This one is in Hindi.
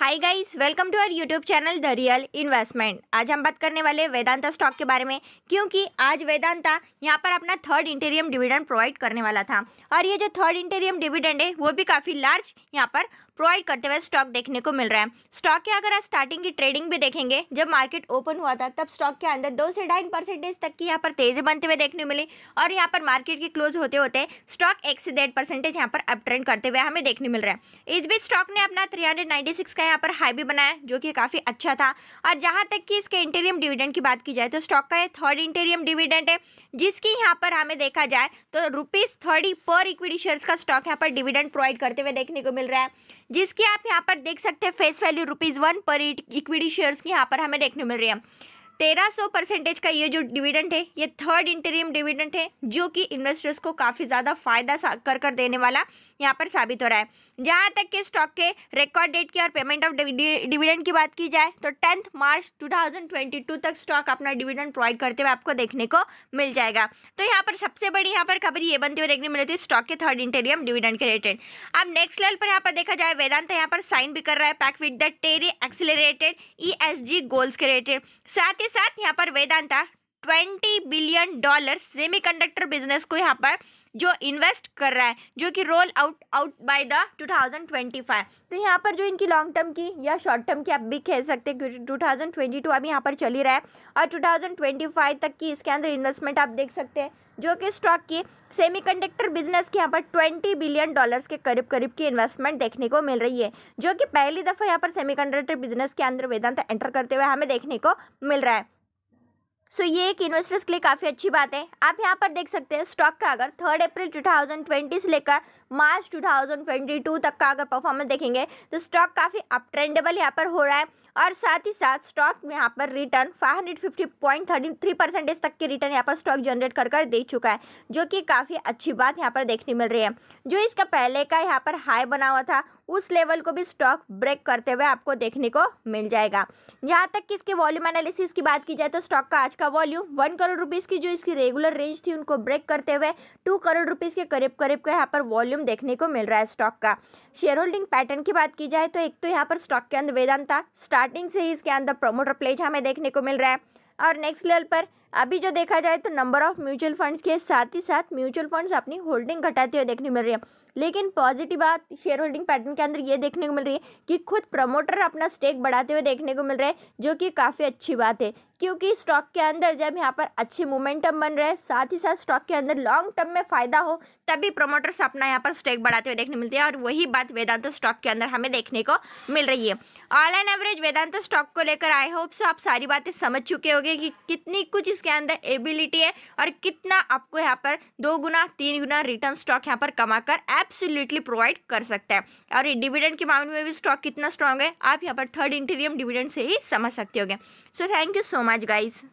hi guys welcome to our YouTube channel the real investment आज हम बात करने वाले वेदांता स्टॉक के बारे में क्योंकि आज वेदांता यहाँ पर अपना थर्ड इंटेरियम डिविडेंड प्रोवाइड करने वाला था और ये जो थर्ड इंटेरियम डिविडेंड है वो भी काफ़ी लार्ज यहाँ पर प्रोवाइड करते हुए स्टॉक देखने को मिल रहा है स्टॉक के अगर आप स्टार्टिंग की ट्रेडिंग भी देखेंगे जब मार्केट ओपन हुआ था तब स्टॉक के अंदर दो से ढाई परसेंटेज तक की यहाँ पर तेजी बनते हुए देखने को मिली और यहाँ पर मार्केट के क्लोज होते होते स्टॉक एक से डेढ़ परसेंटेज यहाँ पर अप ट्रेंड करते हुए हमें देखने मिल रहा है इस बीच स्टॉक ने अपना थ्री का यहाँ पर हाई भी बनाया जो कि काफ़ी अच्छा था और जहाँ तक कि इसके इंटेरियम डिविडेंड की बात की जाए तो स्टॉक का ये थर्ड इंटेरियम डिविडेंड है जिसकी यहाँ पर हमें देखा जाए तो रुपीज़ थर्टी पर इक्विटी शेयर्स का स्टॉक यहाँ पर डिविडेंड प्रोवाइड करते हुए देखने को मिल रहा है जिसकी आप यहाँ पर देख सकते हैं फेस वैल्यू रुपीज़ वन पर इक्विटी शेयर्स की यहाँ पर हमें देखने मिल रही है तेरह सौ परसेंटेज का ये जो डिविडेंट है ये थर्ड इंटरियम डिविडेंट है जो कि इन्वेस्टर्स को काफ़ी ज़्यादा फायदा कर कर देने वाला यहाँ पर साबित हो रहा है जहाँ तक के स्टॉक के रिकॉर्ड डेट की और पेमेंट ऑफ डिविडेंड की बात की जाए तो टेंथ मार्च 2022 तक स्टॉक अपना डिविडेंड प्रोवाइड करते हुए आपको देखने को मिल जाएगा तो यहाँ पर सबसे बड़ी यहाँ पर खबर ये बनती हुई देखने मिलती है स्टॉक के थर्ड इंटेरियम डिविडेंड के रिलेटेड अब नेक्स्ट लेवल पर यहाँ पर देखा जाए वेदांत यहाँ पर साइन भी कर रहा है pact with the TERI accelerated E goals के रिलेटेड साथ ही ही साथ यहाँ पर Vedanta twenty billion dollar semiconductor business को यहाँ पर जो इन्वेस्ट कर रहा है जो कि roll out out by the 2025 तो यहाँ पर जो इनकी लॉन्ग टर्म की या शॉर्ट टर्म की आप भी कह सकते हैं क्योंकि 2022 अभी यहाँ पर चल ही रहा है और 2025 तक की इसके अंदर इन्वेस्टमेंट आप देख सकते हैं जो कि स्टॉक की सेमीकंडक्टर बिजनेस के यहाँ पर 20 बिलियन डॉलर्स के करीब करीब की इन्वेस्टमेंट देखने को मिल रही है जो कि पहली दफ़ा यहाँ पर सेमीकंडक्टर बिजनेस के अंदर वेदांत एंटर करते हुए हमें देखने को मिल रहा है सो so, ये एक इन्वेस्टर्स के लिए काफ़ी अच्छी बात है आप यहाँ पर देख सकते हैं स्टॉक का अगर थर्ड अप्रैल 2020 से लेकर मार्च 2022 तक का अगर परफॉर्मेंस देखेंगे तो स्टॉक काफ़ी अप ट्रेंडेबल यहाँ पर हो रहा है और साथ ही साथ स्टॉक में यहाँ पर रिटर्न 550.33 परसेंटेज तक के रिटर्न यहाँ पर स्टॉक जनरेट कर कर दे चुका है जो कि काफ़ी अच्छी बात यहाँ पर देखने मिल रही है जो इसका पहले का यहाँ पर हाई बना हुआ था उस लेवल को भी स्टॉक ब्रेक करते हुए आपको देखने को मिल जाएगा यहाँ तक कि इसके वॉल्यूम एनालिसिस की बात की जाए तो स्टॉक का आज का वॉल्यूम वन करोड़ रुपीज़ की जो इसकी रेगुलर रेंज थी उनको ब्रेक करते हुए टू करोड़ रुपीज़ के करीब करीब का यहाँ पर वॉल्यूम देखने को मिल रहा है स्टॉक का शेयर होल्डिंग पैटर्न की बात की जाए तो एक तो यहाँ पर स्टॉक के अंदर वेदांता स्टार्टिंग से ही इसके अंदर प्रोमोटर प्लेज हमें देखने को मिल रहा है और नेक्स्ट लेवल पर अभी जो देखा जाए तो नंबर ऑफ म्यूचुअल फंड्स के साथ ही साथ म्यूचुअल फंड्स अपनी होल्डिंग घटाते हुए देखने मिल रही है लेकिन पॉजिटिव बात शेयर होल्डिंग पैटर्न के अंदर ये देखने को मिल रही है कि खुद प्रमोटर अपना स्टेक बढ़ाते हुए देखने को मिल रहा है जो कि काफ़ी अच्छी बात है क्योंकि स्टॉक के अंदर जब यहाँ पर अच्छे मोमेंटम बन रहे हैं साथ ही साथ स्टॉक के अंदर लॉन्ग टर्म में फ़ायदा हो तभी प्रमोटर्स अपना यहाँ पर स्टेक बढ़ाते हुए देखने मिलते हैं और वही बात वेदांत स्टॉक के अंदर हमें देखने को मिल रही है all and average Vedanta stock को लेकर आई होप सो आप सारी बातें समझ चुके होंगे कि कितनी कुछ इसके अंदर एबिलिटी है और कितना आपको यहाँ पर दो गुना तीन गुना रिटर्न स्टॉक यहाँ पर कमाकर एब्सोल्युटली प्रोवाइड कर सकता है और डिविडेंड के मामले में भी स्टॉक कितना स्ट्रांग है आप यहाँ पर थर्ड इंटीरियम डिविडेंड से ही समझ सकते हो so thank you so much guys